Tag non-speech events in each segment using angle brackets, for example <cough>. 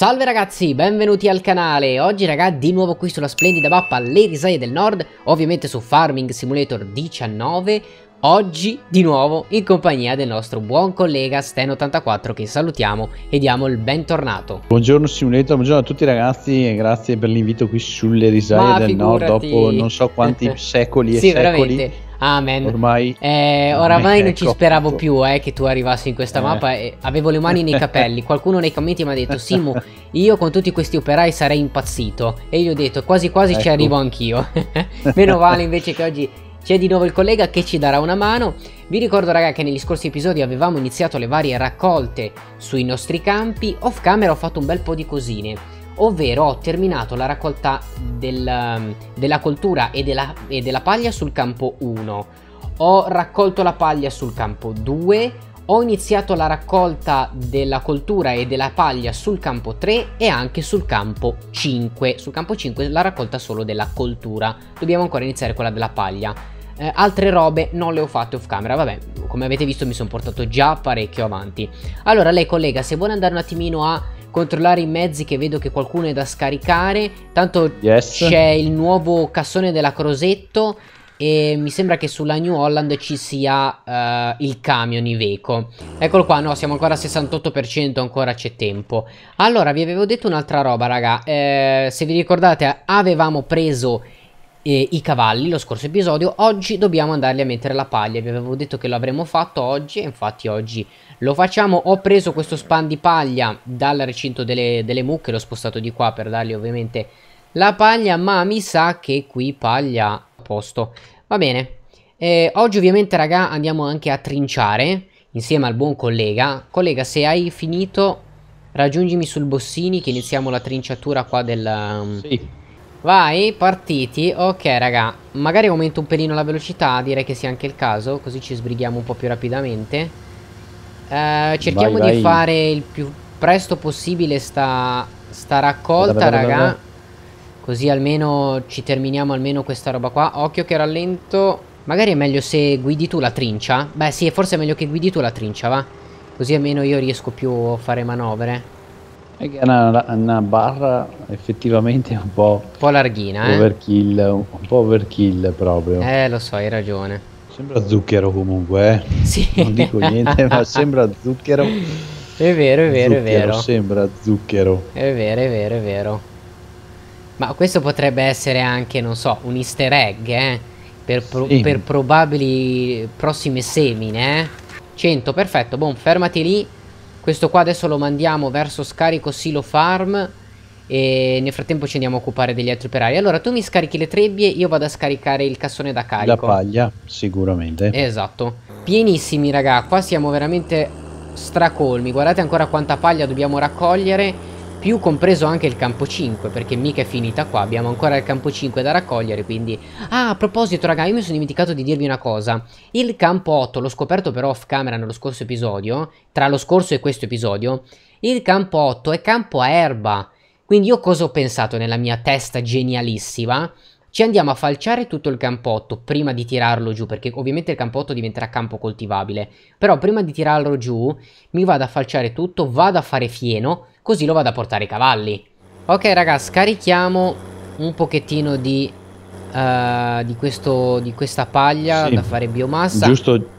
Salve ragazzi, benvenuti al canale. Oggi raga di nuovo qui sulla splendida mappa Le Risaie del Nord, ovviamente su Farming Simulator 19. Oggi di nuovo in compagnia del nostro buon collega Sten84 che salutiamo e diamo il bentornato. Buongiorno Simulator, buongiorno a tutti ragazzi e grazie per l'invito qui sulle Risaie Ma del figurati. Nord dopo non so quanti <laughs> secoli e sì, secoli. Veramente Amen. Ormai. Eh, oramai non ci ecco. speravo più eh, che tu arrivassi in questa eh. mappa. E avevo le mani nei <laughs> capelli. Qualcuno nei commenti mi ha detto: Simu, io con tutti questi operai sarei impazzito. E io ho detto: Quasi quasi ecco. ci arrivo anch'io. <laughs> Meno male invece che oggi c'è di nuovo il collega che ci darà una mano. Vi ricordo ragazzi che negli scorsi episodi avevamo iniziato le varie raccolte sui nostri campi. Off camera ho fatto un bel po' di cosine ovvero ho terminato la raccolta del, um, della coltura e della, e della paglia sul campo 1, ho raccolto la paglia sul campo 2, ho iniziato la raccolta della coltura e della paglia sul campo 3 e anche sul campo 5. Sul campo 5 la raccolta solo della coltura, dobbiamo ancora iniziare quella della paglia. Eh, altre robe non le ho fatte off camera, vabbè, come avete visto mi sono portato già parecchio avanti. Allora lei collega, se vuole andare un attimino a controllare i mezzi che vedo che qualcuno è da scaricare. Tanto yes. c'è il nuovo cassone della Crosetto e mi sembra che sulla New Holland ci sia uh, il camion Iveco. Eccolo qua, no, siamo ancora al 68%, ancora c'è tempo. Allora, vi avevo detto un'altra roba, raga. Eh, se vi ricordate, avevamo preso eh, i cavalli lo scorso episodio, oggi dobbiamo andarli a mettere la paglia. Vi avevo detto che lo avremmo fatto oggi e infatti oggi lo facciamo. Ho preso questo span di paglia dal recinto delle, delle mucche, l'ho spostato di qua per dargli ovviamente la paglia, ma mi sa che qui paglia a posto. Va bene. Eh, oggi ovviamente raga andiamo anche a trinciare insieme al buon collega. Collega se hai finito raggiungimi sul Bossini che iniziamo la trinciatura qua del... Um, sì. Vai, partiti. Ok, raga. Magari aumento un pelino la velocità, direi che sia anche il caso, così ci sbrighiamo un po' più rapidamente. Eh, cerchiamo vai, vai. di fare il più presto possibile sta, sta raccolta, bada, bada, raga. Bada, così almeno ci terminiamo almeno questa roba qua. Occhio che rallento. Magari è meglio se guidi tu la trincia. Beh, sì, forse è meglio che guidi tu la trincia, va. Così almeno io riesco più a fare manovre. È una, una barra effettivamente un po'... Un po' larghina, eh. overkill, eh? un po' overkill proprio. Eh, lo so, hai ragione. Sembra zucchero comunque, eh? Sì. Non dico niente, ma <laughs> sembra zucchero. È vero, è vero, zucchero, è vero. Sembra zucchero. È vero, è vero, è vero. Ma questo potrebbe essere anche, non so, un easter egg, eh? Per, pro sì. per probabili prossime semine, eh? 100, perfetto, boom, fermati lì questo qua adesso lo mandiamo verso scarico silo farm e nel frattempo ci andiamo a occupare degli altri operai. Allora, tu mi scarichi le trebbie, io vado a scaricare il cassone da carico. La paglia, sicuramente. Esatto. Pienissimi, raga. Qua siamo veramente stracolmi. Guardate ancora quanta paglia dobbiamo raccogliere più compreso anche il campo 5 perché mica è finita qua, abbiamo ancora il campo 5 da raccogliere quindi... Ah, a proposito raga, io mi sono dimenticato di dirvi una cosa, il campo 8 l'ho scoperto però off camera nello scorso episodio, tra lo scorso e questo episodio, il campo 8 è campo a erba, quindi io cosa ho pensato nella mia testa genialissima? Ci andiamo a falciare tutto il campotto prima di tirarlo giù, perché ovviamente il campotto diventerà campo coltivabile. Però prima di tirarlo giù, mi vado a falciare tutto, vado a fare fieno, così lo vado a portare ai cavalli. Ok raga, scarichiamo un pochettino di, uh, di, questo, di questa paglia sì. da fare biomassa. Giusto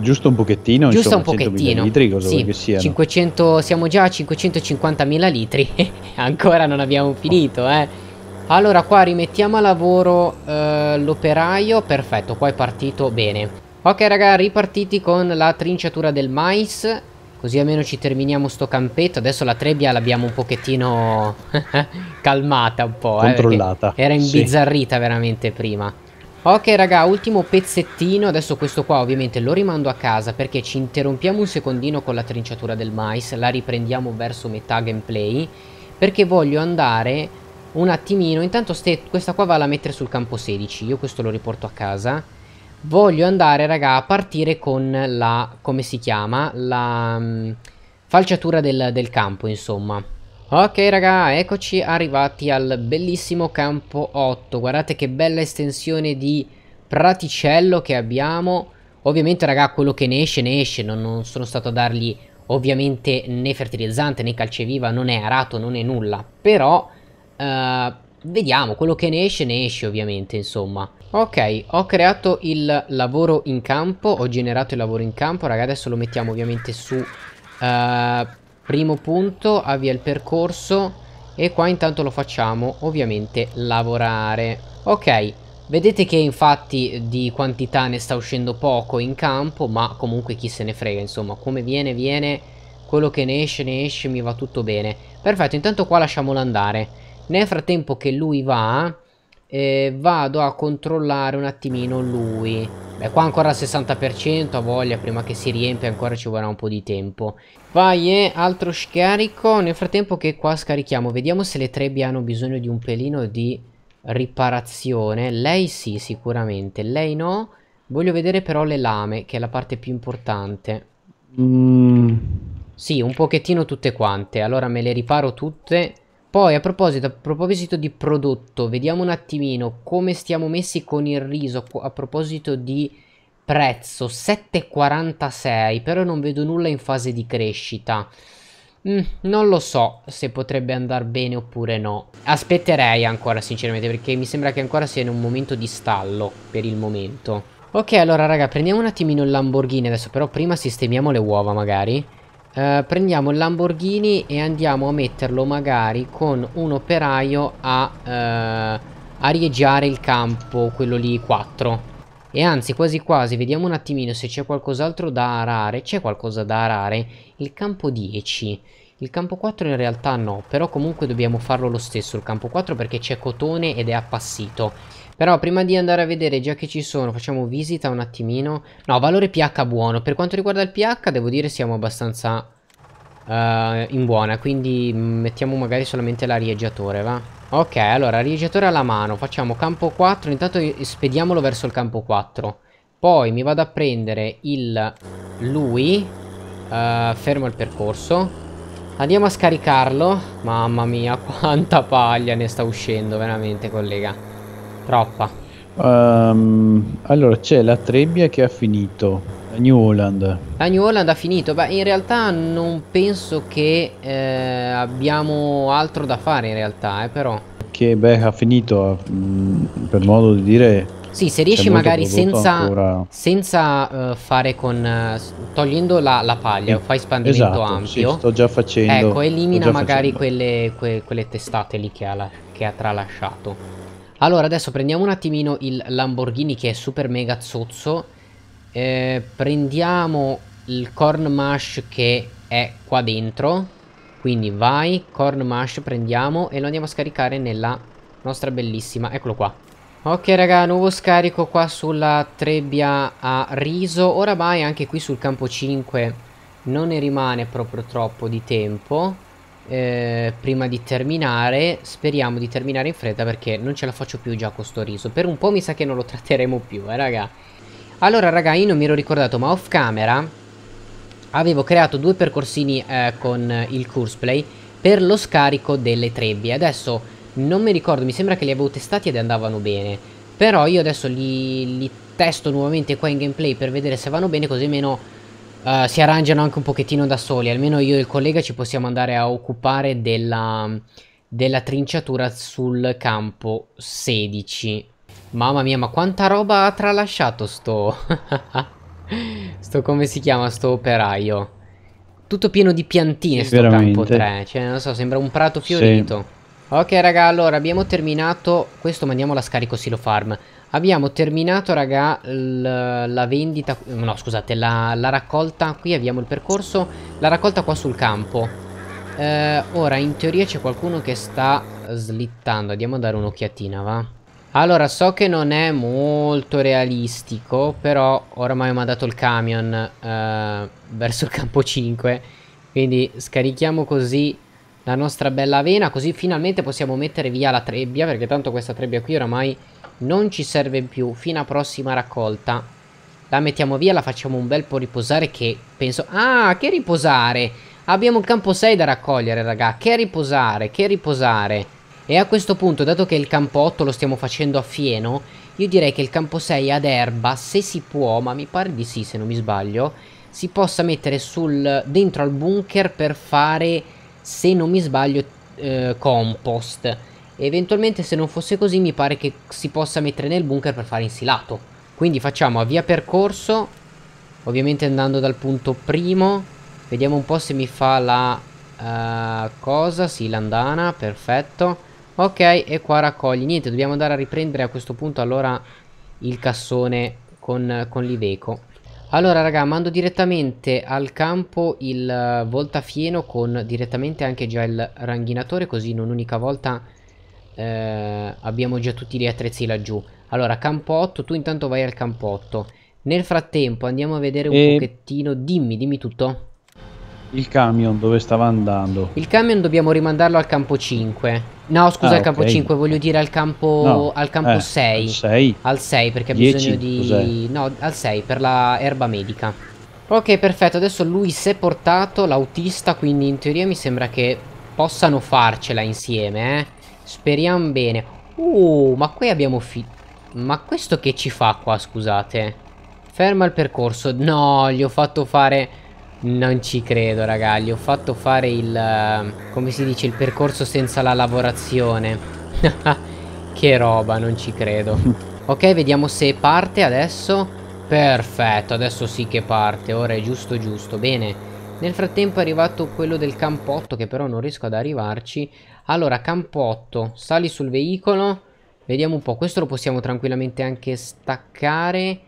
giusto un pochettino, giusto insomma, un pochettino. litri, cosa sì, che siano. 500, siamo già a 550.000 litri, <laughs> ancora non abbiamo finito, eh. Allora qua rimettiamo a lavoro eh, l'operaio, perfetto, qua è partito bene. Ok raga, ripartiti con la trinciatura del mais, così almeno ci terminiamo sto campetto. Adesso la trebbia l'abbiamo un pochettino <laughs> calmata un po'. Eh, Controllata. Eh, era imbizzarrita sì. veramente prima. Ok raga, ultimo pezzettino, adesso questo qua ovviamente lo rimando a casa perché ci interrompiamo un secondino con la trinciatura del mais, la riprendiamo verso metà gameplay perché voglio andare un attimino. Intanto ste, questa qua va vale a mettere sul campo 16. Io questo lo riporto a casa. Voglio andare, raga, a partire con la... come si chiama? La mh, mm, falciatura del, del campo, insomma. Ok raga, eccoci arrivati al bellissimo campo 8. Guardate che bella estensione di praticello che abbiamo. Ovviamente raga, quello che ne esce, ne esce. Non, non sono stato a dargli ovviamente né fertilizzante né calceviva, non è arato, non è nulla. Però eh, vediamo, quello che ne esce ne esce ovviamente insomma Ok, ho creato il lavoro in campo, ho generato il lavoro in campo, raga adesso lo mettiamo ovviamente su uh, primo punto, avvia il percorso e qua intanto lo facciamo ovviamente lavorare Ok, Vedete che infatti di quantità ne sta uscendo poco in campo, ma comunque chi se ne frega, insomma, come viene viene, quello che ne esce ne esce, mi va tutto bene. Perfetto, intanto qua lasciamolo andare. Nel frattempo che lui va, eh, vado a controllare un attimino lui. Beh, qua ancora al 60%, a voglia, prima che si riempie ancora ci vorrà un po' di tempo. Vai, eh, altro scarico. Nel frattempo che qua scarichiamo, vediamo se le trebbie hanno bisogno di un pelino di riparazione. Lei sì, sicuramente. Lei no. Voglio vedere però le lame, che è la parte più importante. Mm. Sì, un pochettino tutte quante. Allora me le riparo tutte poi a proposito, a proposito di prodotto, vediamo un attimino come stiamo messi con il riso a proposito di prezzo, 7,46, però non vedo nulla in fase di crescita. Mm, non lo so se potrebbe andare bene oppure no. Aspetterei ancora sinceramente perché mi sembra che ancora sia in un momento di stallo per il momento. Ok allora raga prendiamo un attimino il Lamborghini adesso però prima sistemiamo le uova magari. Eh, prendiamo il Lamborghini e andiamo a metterlo magari con un operaio a, eh, arieggiare il campo, quello lì 4. E anzi, quasi quasi, vediamo un attimino se c'è qualcos'altro da arare. C'è qualcosa da arare? Il campo 10. Il campo 4 in realtà no, però comunque dobbiamo farlo lo stesso il campo 4 perché c'è cotone ed è appassito. Però prima di andare a vedere già che ci sono Facciamo visita un attimino No valore pH buono Per quanto riguarda il pH devo dire siamo abbastanza uh, in buona Quindi mm, mettiamo magari solamente l'arieggiatore va Ok allora arieggiatore alla mano Facciamo campo 4 Intanto eh, spediamolo verso il campo 4 Poi mi vado a prendere il lui uh, Fermo il percorso Andiamo a scaricarlo Mamma mia quanta paglia ne sta uscendo veramente collega Troppa. Um, allora c'è la Trebbia che ha finito. La New Holland. La New Holland ha finito. Beh, in realtà non penso che eh, abbiamo altro da fare in realtà, eh, però. Che beh, ha finito, mh, mm, per modo di dire, sì, se riesci magari senza, senza uh, fare con... Uh, togliendo la, la paglia, sì. fai espandimento esatto, ampio. Sì, sto già facendo. Ecco, elimina magari quelle, que, quelle, testate lì che ha, la, che ha tralasciato. Allora, adesso prendiamo un attimino il Lamborghini che è super mega zozzo. Eh, prendiamo il Corn Mash che è qua dentro. Quindi vai, Corn Mash prendiamo e lo andiamo a scaricare nella nostra bellissima... Eccolo qua. Ok raga, nuovo scarico qua sulla trebbia a riso. Oramai anche qui sul campo 5 non ne rimane proprio troppo di tempo. Eh, prima di terminare Speriamo di terminare in fretta perché non ce la faccio più già con sto riso Per un po' mi sa che non lo tratteremo più, eh raga Allora raga, io non mi ero ricordato ma off camera Avevo creato due percorsini eh, con il Curseplay Per lo scarico delle trebbie Adesso non mi ricordo, mi sembra che li avevo testati ed andavano bene Però io adesso li, li testo nuovamente qua in gameplay per vedere se vanno bene Così meno eh, si arrangiano anche un pochettino da soli. Almeno io e il collega ci possiamo andare a occupare della, della trinciatura sul campo 16. Mamma mia, ma quanta roba ha tralasciato sto... <laughs> sto come si chiama sto operaio. Tutto pieno di piantine sto veramente. campo 3. Cioè, non so, sembra un prato fiorito. Sì. Ok raga, allora abbiamo terminato questo, mandiamo la scarico Silo Farm. Abbiamo terminato raga la vendita No scusate la, la, raccolta Qui abbiamo il percorso La raccolta qua sul campo eh, Ora in teoria c'è qualcuno che sta slittando Andiamo a dare un'occhiatina va Allora so che non è molto realistico Però oramai mi ha dato il camion eh, Verso il campo 5 Quindi scarichiamo così la nostra bella avena Così finalmente possiamo mettere via la trebbia Perché tanto questa trebbia qui oramai non ci serve più Fino a prossima raccolta La mettiamo via, la facciamo un bel po' riposare Che penso... Ah, che riposare! Abbiamo il campo 6 da raccogliere, raga Che riposare, che riposare E a questo punto, dato che il campo 8 lo stiamo facendo a fieno Io direi che il campo 6 ad erba, se si può Ma mi pare di sì, se non mi sbaglio Si possa mettere sul... dentro al bunker per fare se non mi sbaglio eh, compost. Eventualmente se non fosse così mi pare che si possa mettere nel bunker per fare insilato. Quindi facciamo a via percorso, ovviamente andando dal punto primo. Vediamo un po' se mi fa la uh, cosa, sì l'andana, perfetto. Ok, e qua raccogli. Niente, dobbiamo andare a riprendere a questo punto allora il cassone con, con l'iveco. Allora raga mando direttamente al campo il eh, voltafieno con direttamente anche già il ranghinatore così in un'unica volta eh, abbiamo già tutti gli attrezzi laggiù. Allora campo 8 tu intanto vai al campo 8. Nel frattempo andiamo a vedere un e... pochettino dimmi dimmi tutto. Il camion dove stava andando? Il camion dobbiamo rimandarlo al campo 5. No, scusa, ah, al campo okay. 5, voglio dire al campo, no, al campo eh, 6. Al 6? Al 6 perché ha bisogno di... No, al 6 per la erba medica. Ok, perfetto, adesso lui si è portato l'autista, quindi in teoria mi sembra che possano farcela insieme, eh. Speriamo bene. Uh, ma qui abbiamo fi... Ma questo che ci fa qua, scusate? Ferma il percorso. No, gli ho fatto fare... Non ci credo raga Gli ho fatto fare il eh, Come si dice il percorso senza la lavorazione <laughs> Che roba Non ci credo <laughs> Ok vediamo se parte adesso Perfetto adesso sì che parte Ora è giusto giusto bene nel frattempo è arrivato quello del campotto Che però non riesco ad arrivarci Allora campotto Sali sul veicolo Vediamo un po' Questo lo possiamo tranquillamente anche staccare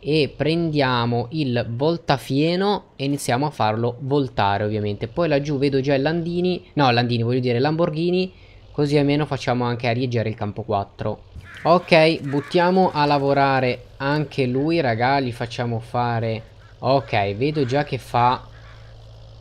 e prendiamo il voltafieno e iniziamo a farlo voltare ovviamente poi laggiù vedo già il Landini no Landini voglio dire Lamborghini così almeno facciamo anche arieggiare il campo 4 ok buttiamo a lavorare anche lui raga gli facciamo fare ok vedo già che fa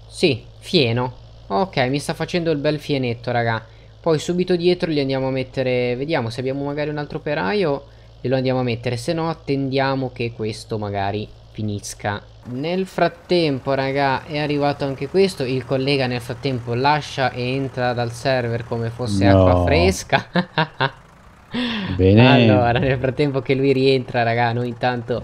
sì fieno ok mi sta facendo il bel fienetto raga poi subito dietro gli andiamo a mettere vediamo se abbiamo magari un altro operaio glielo andiamo a mettere, se no attendiamo che questo magari finisca. Nel frattempo raga è arrivato anche questo, il collega nel frattempo lascia e entra dal server come fosse no. acqua fresca. <laughs> Bene. Allora nel frattempo che lui rientra raga noi intanto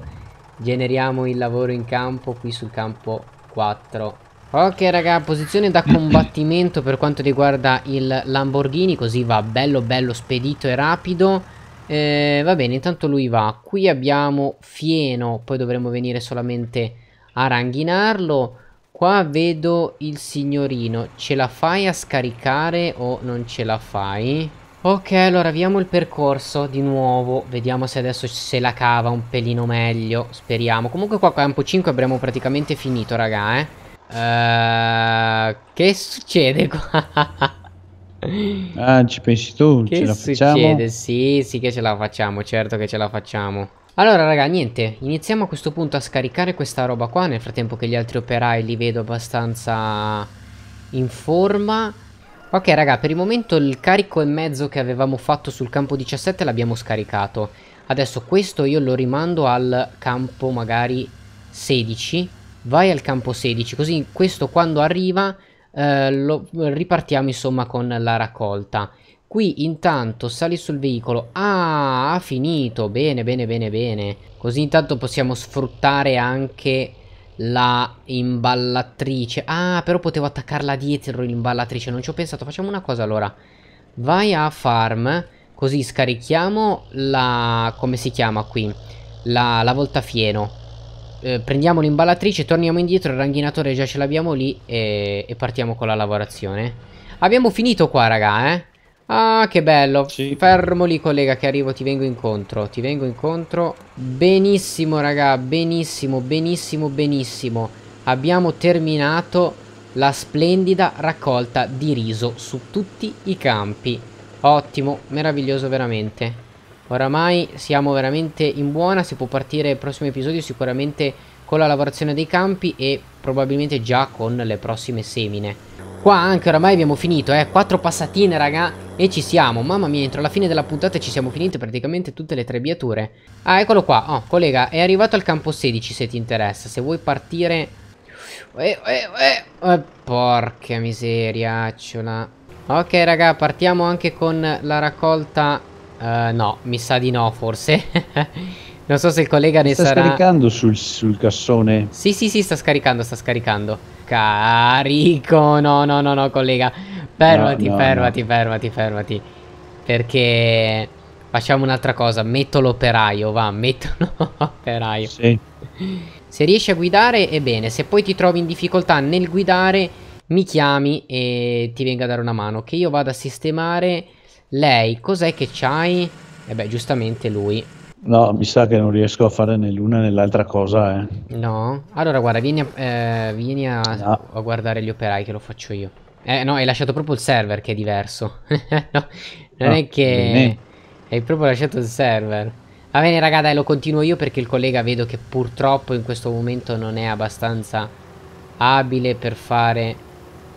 generiamo il lavoro in campo qui sul campo 4 Ok raga, posizione da combattimento per quanto riguarda il Lamborghini, così va bello bello spedito e rapido. Eh, va bene, intanto lui va. Qui abbiamo fieno, poi dovremmo venire solamente a ranghinarlo. Qua vedo il signorino. Ce la fai a scaricare o non ce la fai? Ok, allora avviamo il percorso di nuovo. Vediamo se adesso se la cava un pelino meglio. Speriamo. Comunque qua a campo 5 abbiamo praticamente finito, raga, eh. Uh, che succede qua? <laughs> <laughs> Ah, ci pensi tu? Che ce la facciamo? succede? Sì, sì che ce la facciamo, certo che ce la facciamo. Allora raga, niente, iniziamo a questo punto a scaricare questa roba qua, nel frattempo che gli altri operai li vedo abbastanza in forma. Ok raga, per il momento il carico e mezzo che avevamo fatto sul campo 17 l'abbiamo scaricato. Adesso questo io lo rimando al campo magari 16, vai al campo 16, così questo quando arriva eh, lo, ripartiamo insomma con la raccolta. Qui intanto sali sul veicolo. Ah, ha finito. Bene, bene, bene, bene. Così intanto possiamo sfruttare anche la imballatrice. Ah, però potevo attaccarla dietro l'imballatrice. Non ci ho pensato. Facciamo una cosa allora. Vai a farm. Così scarichiamo la... come si chiama qui? La, la voltafieno. Eh, prendiamo l'imballatrice, torniamo indietro, il ranghinatore già ce l'abbiamo lì e, e, partiamo con la lavorazione. Abbiamo finito qua, raga, eh? Ah, che bello. Sì. Fermo lì, collega, che arrivo, ti vengo incontro. Ti vengo incontro. Benissimo, raga, benissimo, benissimo, benissimo. Abbiamo terminato la splendida raccolta di riso su tutti i campi. Ottimo, meraviglioso veramente. Oramai siamo veramente in buona, si può partire il prossimo episodio sicuramente con la lavorazione dei campi e probabilmente già con le prossime semine. Qua anche oramai abbiamo finito, eh, quattro passatine raga e ci siamo, mamma mia entro la fine della puntata ci siamo finite praticamente tutte le trebbiature. Ah eccolo qua, oh collega è arrivato al campo 16 se ti interessa, se vuoi partire... Eh, eh, eh. Oh, porca miseriacciola. Ok raga partiamo anche con la raccolta eh, no, mi sa di no, forse. <laughs> non so se il collega ne sta sarà... Sta scaricando sul, sul, cassone? Sì, sì, sì, sta scaricando, sta scaricando. Carico, no, no, no, no, collega. Fermati, no, no, fermati, no. fermati, fermati. Perché... Facciamo un'altra cosa, metto l'operaio, va, metto <laughs> l'operaio. Sì. Se riesci a guidare, è bene. Se poi ti trovi in difficoltà nel guidare, mi chiami e ti venga a dare una mano. Che io vado a sistemare lei, cos'è che c'hai? E eh beh, giustamente lui. No, mi sa che non riesco a fare né l'una né l'altra cosa, eh. No? Allora, guarda, vieni, a, eh, vieni a, no. a, guardare gli operai che lo faccio io. Eh, no, hai lasciato proprio il server che è diverso. <laughs> no, non no, ah, è che... Hai proprio lasciato il server. Va bene, raga, dai, lo continuo io perché il collega vedo che purtroppo in questo momento non è abbastanza abile per fare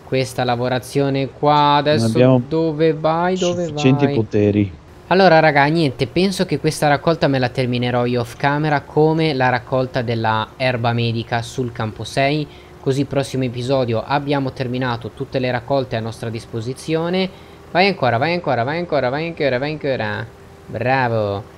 questa lavorazione qua adesso dove vai dove sufficienti vai poteri allora raga niente penso che questa raccolta me la terminerò io off camera come la raccolta della erba medica sul campo 6 così prossimo episodio abbiamo terminato tutte le raccolte a nostra disposizione vai ancora vai ancora vai ancora vai ancora vai ancora bravo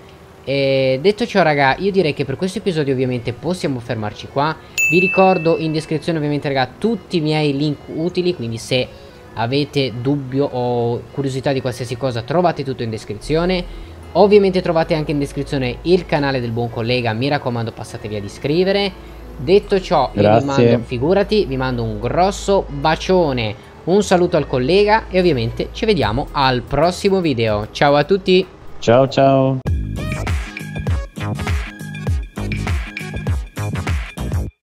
e detto ciò raga io direi che per questo episodio ovviamente possiamo fermarci qua Vi ricordo in descrizione ovviamente raga tutti i miei link utili Quindi se avete dubbio o curiosità di qualsiasi cosa trovate tutto in descrizione Ovviamente trovate anche in descrizione il canale del buon collega Mi raccomando passatevi ad iscrivere Detto ciò Grazie. io vi mando, figurati, vi mando un grosso bacione Un saluto al collega e ovviamente ci vediamo al prossimo video Ciao a tutti Ciao ciao